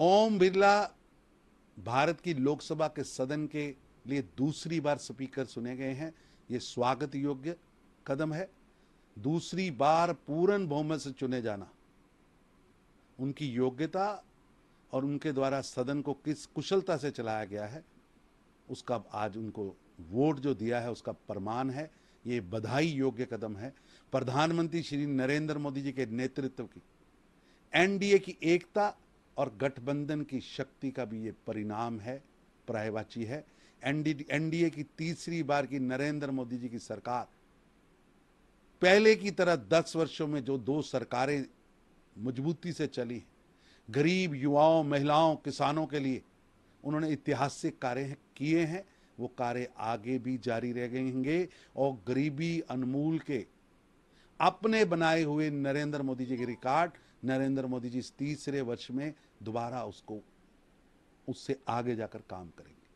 ओम बिरला भारत की लोकसभा के सदन के लिए दूसरी बार स्पीकर सुने गए हैं ये स्वागत योग्य कदम है दूसरी बार पूर्ण बहुमत से चुने जाना उनकी योग्यता और उनके द्वारा सदन को किस कुशलता से चलाया गया है उसका आज उनको वोट जो दिया है उसका प्रमाण है ये बधाई योग्य कदम है प्रधानमंत्री श्री नरेंद्र मोदी जी के नेतृत्व की एनडीए की एकता और गठबंधन की शक्ति का भी ये परिणाम है प्रायवाची है एनडी एनडीए की तीसरी बार की नरेंद्र मोदी जी की सरकार पहले की तरह दस वर्षों में जो दो सरकारें मजबूती से चली गरीब युवाओं महिलाओं किसानों के लिए उन्होंने ऐतिहासिक कार्य किए हैं वो कार्य आगे भी जारी रहेंगे और गरीबी अनमूल के अपने बनाए हुए नरेंद्र मोदी जी के रिकॉर्ड नरेंद्र मोदी जी इस तीसरे वर्ष में दोबारा उसको उससे आगे जाकर काम करेंगे